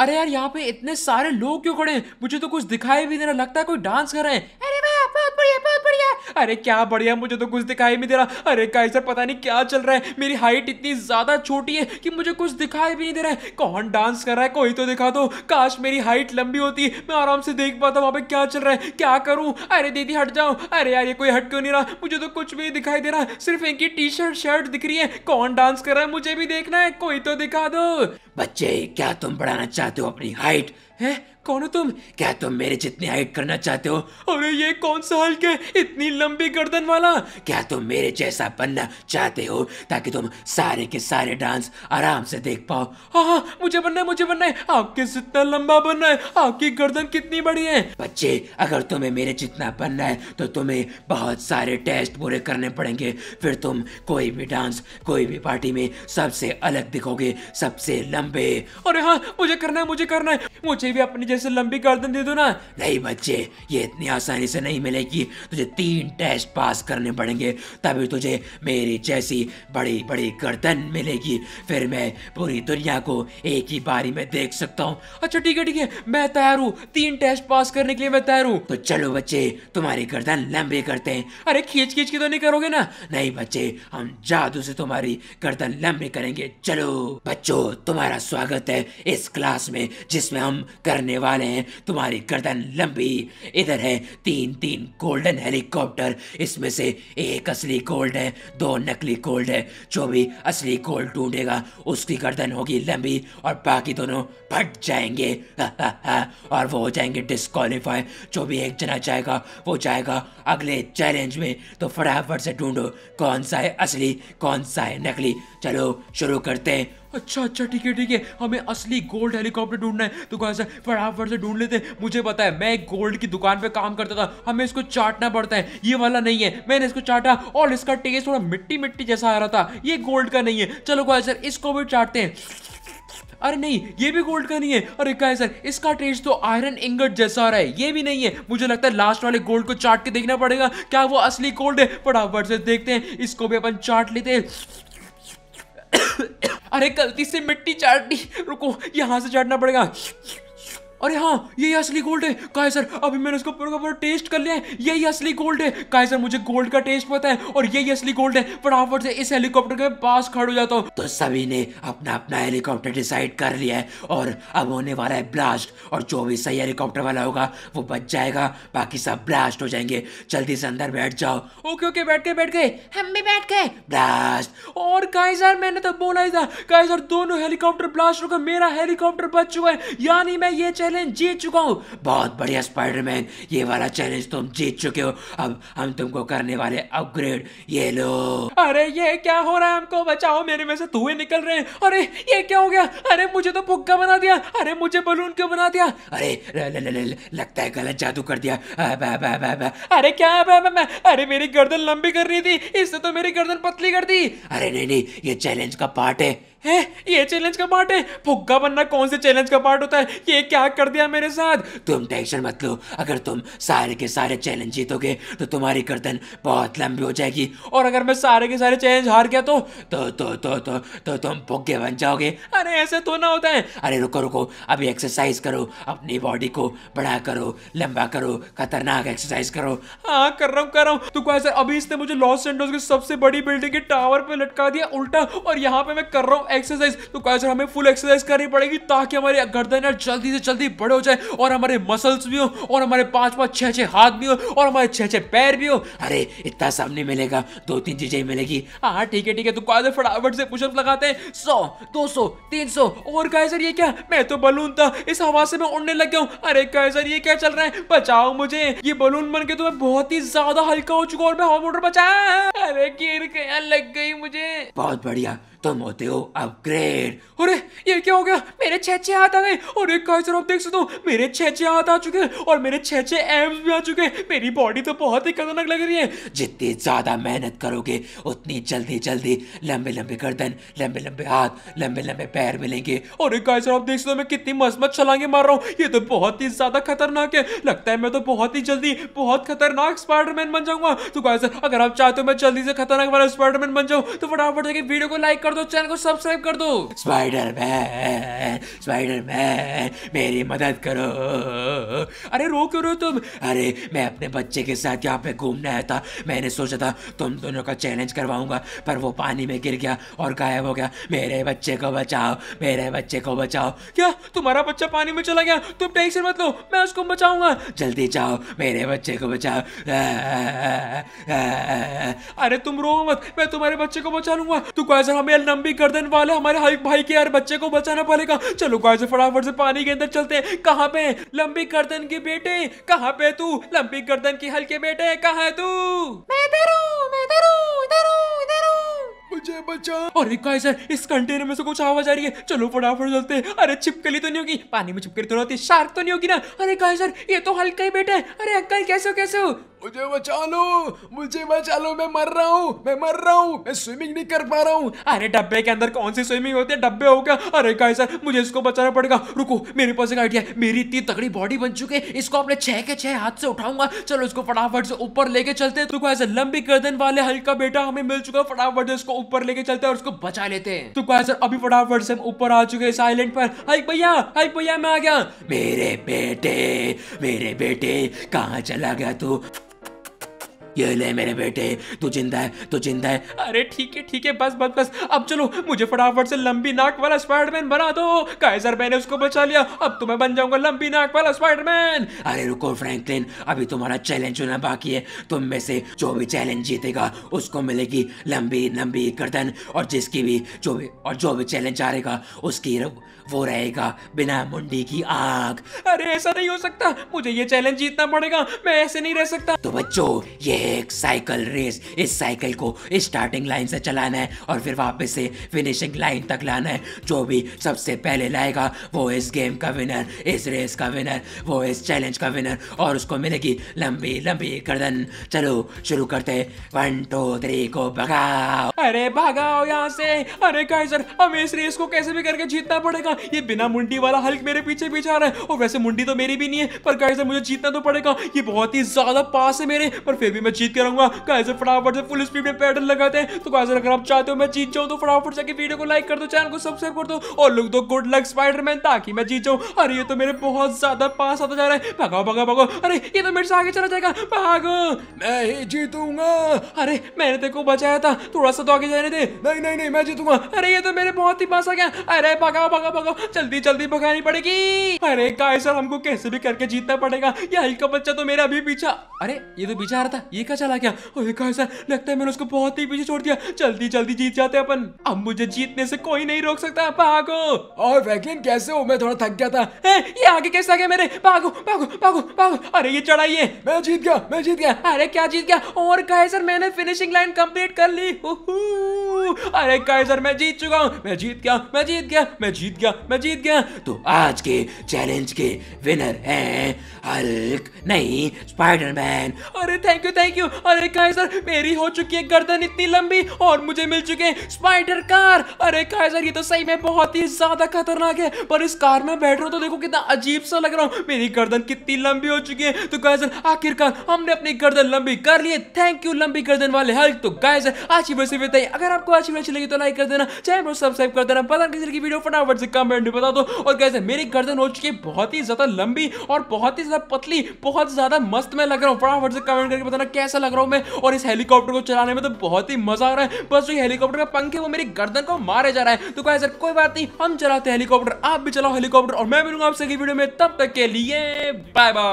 अरे यार यहाँ पे इतने सारे लोग क्यों खड़े हैं मुझे तो कुछ दिखाई भी नहीं रहा लगता है कोई डांस कर रहे हैं अरे बढ़िया बहुत बढ़िया अरे क्या बढ़िया मुझे तो कुछ दिखाई नहीं दे रहा अरे काइसर पता नहीं क्या चल रहा है मेरी हाइट इतनी ज्यादा छोटी है कि मुझे कुछ दिखाई भी नहीं दे रहा है कौन डांस कर रहा है कोई तो दिखा दो काश मेरी हाइट लंबी होती मैं आराम से देख पाता वहां पे क्या चल रहा है क्या करूं अरे दीदी हट जाओ अरे यार ये कोई हट क्यों नहीं रहा मुझे तो कुछ भी दिखाई दे रहा सिर्फ इनकी टी शर्ट शर्ट दिख रही है कौन डांस कर रहा है मुझे भी देखना है कोई तो दिखा दो बच्चे क्या तुम बढ़ाना चाहते हो अपनी हाइट है कौन हो तुम क्या तुम मेरे जितनी हाइट करना चाहते हो अरे ये कौन सा हल्क है इतनी लंबी गर्दन वाला क्या तुम मेरे जैसा बनना चाहते हो ताकि तुम सारे के सारे डांस आराम से देख पाओ हाँ हाँ मुझे बनना है मुझे बनना है आपके जितना लंबा बनना है आपकी गर्दन कितनी बड़ी है बच्चे अगर तुम्हें मेरे जितना बनना है तो तुम्हें बहुत सारे टेस्ट पूरे करने पड़ेंगे फिर तुम कोई भी डांस कोई भी पार्टी में सबसे अलग दिखोगे सबसे लंबे अरे हाँ मुझे करना है मुझे करना है मुझे भी अपने मेरे से लंबी गर्दन दे दो ना नहीं बच्चे ये इतनी आसानी से नहीं मिलेगी तुझे तीन टेस्ट पास करने पड़ेंगे तभी तुझे मेरी जैसी बड़ी बड़ी गर्दन मिलेगी फिर मैं पूरी दुनिया को एक ही बारी में देख सकता हूँ अच्छा ठीक है ठीक है मैं तैयार हूँ तीन टेस्ट पास करने के लिए मैं तैयार हूँ तो चलो बच्चे तुम्हारी गर्दन लंबी करते हैं अरे खींच खींच के तो नहीं करोगे ना नहीं बच्चे हम जादू से तुम्हारी गर्दन लंबी करेंगे चलो बच्चों तुम्हारा स्वागत है इस क्लास में जिसमें हम करने वाले वाले हैं तुम्हारी गर्दन लंबी इधर है तीन तीन गोल्डन हेलीकॉप्टर इसमें से एक असली गोल्ड है दो नकली गोल्ड है जो भी असली गोल्ड ढूंढेगा उसकी गर्दन होगी लंबी और बाकी दोनों फट जाएंगे और वो हो जाएंगे डिस्कालीफाई जो भी एक जना जाएगा वो जाएगा अगले चैलेंज में तो फटाफट से ढूंढो कौन सा है असली कौन सा है नकली चलो शुरू करते हैं अच्छा अच्छा ठीक है ठीक है हमें असली गोल्ड हेलीकॉप्टर ढूंढना है तो कैसे फटाफट से ढूंढ लेते मुझे पता है मैं एक गोल्ड की दुकान पे काम करता था हमें इसको चाटना पड़ता है ये वाला नहीं है मैंने इसको चाटा और इसका टेस्ट थोड़ा मिट्टी मिट्टी जैसा आ रहा था ये गोल्ड का नहीं है चलो गाय सर इसको भी चाटते हैं अरे नहीं ये भी गोल्ड का नहीं है अरे क्या है सर इसका टेस्ट तो आयरन इंगट जैसा आ रहा है ये भी नहीं है मुझे लगता है लास्ट वाले गोल्ड को चाट के देखना पड़ेगा क्या वो असली गोल्ड है फटाफट से देखते हैं इसको भी अपन चाट लेते हैं अरे गलती से मिट्टी चाट दी रुको यहाँ से चाटना पड़ेगा अरे हाँ यही असली गोल्ड है काय सर अभी मैंने उसको पूरा पूरा टेस्ट कर लिया है यही असली गोल्ड है काय सर मुझे गोल्ड का टेस्ट पता है और यही असली गोल्ड है फटाफट से इस हेलीकॉप्टर के पास खड़ा हो जाता हूँ तो सभी ने अपना अपना हेलीकॉप्टर डिसाइड कर लिया है और अब होने वाला है ब्लास्ट और जो भी सही हेलीकॉप्टर वाला होगा वो बच जाएगा बाकी सब ब्लास्ट हो जाएंगे जल्दी से अंदर बैठ जाओ ओके ओके बैठ गए बैठ गए हम भी बैठ गए ब्लास्ट और काय सर मैंने तो बोला ही था काय सर दोनों हेलीकॉप्टर ब्लास्ट होगा मेरा हेलीकॉप्टर बच चुका है यानी मैं ये चैलेंज जीत चुका हूँ बहुत बढ़िया स्पाइडरमैन ये वाला चैलेंज तुम जीत चुके हो अब हम तुमको करने वाले अपग्रेड ये लो अरे ये क्या हो रहा है हमको बचाओ मेरे में से धुए निकल रहे हैं अरे ये क्या हो गया अरे मुझे तो पुक्का बना दिया अरे मुझे बलून क्यों बना दिया अरे ल, ल, ल, लगता है गलत जादू कर दिया बा, बा, बा, अरे क्या है अरे मेरी गर्दन लंबी कर रही थी इससे तो मेरी गर्दन पतली कर दी अरे नहीं नहीं ये चैलेंज का पार्ट है है ये चैलेंज का पार्ट है फुग्गा बनना कौन से चैलेंज का पार्ट होता है ये क्या कर दिया मेरे साथ तुम टेंशन मत लो अगर तुम सारे के सारे चैलेंज जीतोगे तो तुम्हारी गर्दन बहुत लंबी हो जाएगी और अगर मैं सारे के सारे चैलेंज हार गया तो तो तो तो तो, तो तुम फुग्गे बन जाओगे अरे ऐसे तो ना होता है अरे रुको रुको अभी एक्सरसाइज करो अपनी बॉडी को बड़ा करो लंबा करो खतरनाक एक्सरसाइज करो हाँ कर रहा हूँ कर रहा हूँ तो कैसे अभी इसने मुझे लॉस एंडोज की सबसे बड़ी बिल्डिंग के टावर पे लटका दिया उल्टा और यहाँ पे मैं कर रहा हूँ एक्सरसाइज तो सर हमें फुल एक्सरसाइज करनी पड़ेगी ताकि हमारी गर्दन जल्दी से जल्दी बड़े हो जाए और हमारे मसल्स भी हो और हमारे पांच पांच छह छह हाथ भी हो और हमारे छह छह पैर भी हो अरे इतना सामने मिलेगा दो तीन चीजें मिलेगी हाँ ठीक है ठीक है तो सर फटाफट से पुशअप लगाते हैं सौ दो सौ तीन सौ और सर ये क्या मैं तो बलून था इस हवा से मैं उड़ने लग गया हूँ अरे सर ये क्या चल रहा है बचाओ मुझे ये बलून बन के तो मैं बहुत ही ज्यादा हल्का हो चुका और मैं हवा मोटर बचाया अरे गिर गया लग गई मुझे बहुत बढ़िया तुम तो अपग्रेड अरे ये क्या हो गया मेरे छः छः हाथ आ गए और एक सर आप देख सकते हो मेरे छः छः हाथ आ चुके और मेरे छः छः एम्स भी आ चुके मेरी बॉडी तो बहुत ही खतरनाक लग रही है जितनी ज़्यादा मेहनत करोगे उतनी जल्दी जल्दी लंबे लंबे गर्दन लंबे लंबे हाथ लंबे लंबे पैर मिलेंगे और एक सर आप देख सकते हो मैं कितनी मस्त चलांगे छलांगे मार रहा हूँ ये तो बहुत ही ज़्यादा खतरनाक है लगता है मैं तो बहुत ही जल्दी बहुत खतरनाक स्पाइडरमैन बन जाऊंगा तो गाय अगर आप चाहते हो मैं जल्दी से खतरनाक वाला स्पाइडरमैन बन जाऊँ तो फटाफट जाके वीडियो को लाइक कर दो चैनल को सब्सक्राइब कर दो स्पाइडर मैन स्पाइडर मैन मेरी मदद करो अरे रो क्यों रो तुम अरे मैं अपने बच्चे के साथ यहाँ पे घूमने आया था मैंने सोचा था तुम दोनों का चैलेंज करवाऊंगा पर वो पानी में गिर गया और गायब हो गया मेरे बच्चे को बचाओ मेरे बच्चे को बचाओ क्या तुम्हारा बच्चा पानी में चला गया तुम टेंशन मत लो मैं उसको बचाऊंगा जल्दी जाओ मेरे बच्चे को बचाओ अरे तुम रो मत मैं तुम्हारे बच्चे को बचा लूंगा तू कैसे हमें ये लंबी गर्दन वाले हमारे हल्क भाई के यार बच्चे को बचाना पड़ेगा चलो गाइस फटाफट से पानी के अंदर चलते हैं कहाँ पे लंबी गर्दन के बेटे कहाँ पे तू लंबी गर्दन के हल्के बेटे कहाँ है तू मैं इधर हूँ मैं इधर हूँ इधर हूँ इधर हूँ मुझे बचा अरे गाइस सर इस कंटेनर में से कुछ आवाज आ रही है चलो फटाफट चलते अरे छिपकली तो नहीं होगी पानी में छिपकली तो नहीं होती शार्क तो नहीं होगी ना अरे गाइस सर ये तो हल्का ही बेटा है अरे अंकल कैसे हो कैसे हो मुझे बचा लो मुझे बचा लो मैं मर रहा हूँ मैं मर रहा हूँ मैं स्विमिंग नहीं कर पा रहा हूँ अरे डब्बे के अंदर कौन सी स्विमिंग होती है डब्बे हो गया अरे गाय सर मुझे इसको बचाना पड़ेगा रुको मेरे पास एक आइडिया मेरी इतनी तगड़ी बॉडी बन चुकी है इसको अपने छह के छह हाथ से उठाऊंगा चलो इसको फटाफट से ऊपर लेके चलते हैं तो गाय लंबी गर्दन वाले हल्का बेटा हमें मिल चुका है फटाफट से इसको ऊपर लेके चलते हैं और उसको बचा लेते हैं तो गाय सर अभी फटाफट से हम ऊपर आ चुके हैं साइलेंट पर हाई भैया हाई भैया मैं आ गया मेरे बेटे मेरे बेटे कहाँ चला गया तू ये ले मेरे बेटे तू जिंदा है तू जिंदा है अरे ठीक है ठीक है बस बस बस अब चलो मुझे फटाफट से लंबी नाक वाला स्पाइडरमैन बना दो काइजर मैंने उसको बचा लिया अब तो मैं बन जाऊंगा लंबी नाक वाला स्पाइडरमैन अरे रुको फ्रैंकलिन अभी तुम्हारा चैलेंज होना बाकी है तुम में से जो भी चैलेंज जीतेगा उसको मिलेगी लंबी लंबी गर्दन और जिसकी भी जो भी और जो भी चैलेंज आ रहेगा उसकी वो रहेगा बिना मुंडी की आग अरे ऐसा नहीं हो सकता मुझे ये चैलेंज जीतना पड़ेगा मैं ऐसे नहीं रह सकता तो बच्चों ये एक साइकिल रेस इस साइकिल को स्टार्टिंग लाइन से चलाना है और फिर वापस से फिनिशिंग लाइन तक लाना है जो भी सबसे पहले लाएगा वो इस गेम का विनर इस रेस का विनर वो इस चैलेंज का विनर और उसको मिलेगी लंबी लंबी गर्दन चलो शुरू करते वन टू थ्री को भगाओ अरे भगाओ यहाँ से अरे काइजर हमें इस रेस को कैसे भी करके जीतना पड़ेगा ये बिना मुंडी वाला हल्क मेरे पीछे पीछे आ रहा है और वैसे मुंडी तो मेरी भी नहीं है पर काइजर मुझे जीतना तो पड़ेगा ये बहुत ही ज्यादा पास है मेरे पर फिर भी मैं जीत के रहूंगा कैसे फटाफट से फुल स्पीड में पैडल लगाते हैं तो कैसे अगर आप चाहते हो मैं जीत जाऊँ तो फटाफट से वीडियो को लाइक कर दो चैनल को सब्सक्राइब कर दो और लुक दो गुड लक स्पाइडरमैन ताकि मैं जीत जाऊँ अरे ये तो मेरे बहुत ज्यादा पास आता जा रहा है भगाओ भगा भगो अरे ये तो मेरे से आगे चला जाएगा भागो मैं ही जीतूंगा अरे मैंने तेरे को बचाया था थोड़ा सा तो आगे जाने दे नहीं नहीं नहीं मैं जीतूंगा अरे ये तो मेरे बहुत ही पास आ गया अरे भगाओ भगा भगो जल्दी जल्दी भगानी पड़ेगी अरे का हमको कैसे भी करके जीतना पड़ेगा ये हल्का बच्चा तो मेरा अभी पीछा अरे ये तो पीछा आ रहा था ये क्या चला गया ओए कैसा लगता है मैंने उसको बहुत ही पीछे छोड़ दिया जल्दी जल्दी जीत जाते अपन अब मुझे जीतने से कोई नहीं रोक सकता भागो और फ्रैंकलिन कैसे हो मैं थोड़ा थक गया था ए, ये आगे कैसे आ गया मेरे भागो भागो भागो भागो अरे ये चढ़ाई है मैं जीत गया मैं जीत गया अरे क्या जीत गया और कैसर मैंने फिनिशिंग लाइन कम्प्लीट कर ली अरे कैसर मैं जीत चुका हूँ मैं जीत गया मैं जीत गया मैं जीत गया मैं जीत गया तो आज के चैलेंज के विनर है हल्क नहीं स्पाइडरमैन अरे थैंक यू थैंक क्यों अरे कायसर मेरी हो चुकी है गर्दन इतनी लंबी और मुझे मिल चुके हैं स्पाइडर कार अरे कायसर ये तो सही में बहुत ही ज्यादा खतरनाक है पर इस कार में बैठ रहा हूँ तो देखो कितना अजीब सा लग रहा हूँ मेरी गर्दन कितनी लंबी हो चुकी है तो गायजर आखिरकार हमने अपनी गर्दन लंबी कर लिए थैंक यू लंबी गर्दन वाले हल्क तो गायजर आज ही सिर्फ बताइए अगर आपको अच्छी अच्छी लगी तो लाइक कर देना चाहे बस सब्सक्राइब कर देना पता किसी की वीडियो फटाफट से कमेंट में बता दो और गायजर मेरी गर्दन हो चुकी है बहुत ही ज्यादा लंबी और बहुत ही ज्यादा पतली बहुत ज्यादा मस्त मैं लग रहा हूँ फटाफट से कमेंट करके बताना ऐसा लग रहा हूँ मैं और इस हेलीकॉप्टर को चलाने में तो बहुत ही मजा आ रहा है बस जो हेलीकॉप्टर का पंख है वो मेरी गर्दन को मारे जा रहा है तो कहा कोई बात नहीं हम चलाते हेलीकॉप्टर आप भी चलाओ हेलीकॉप्टर और मैं मिलूंगा आपसे वीडियो में तब तक के लिए बाय बाय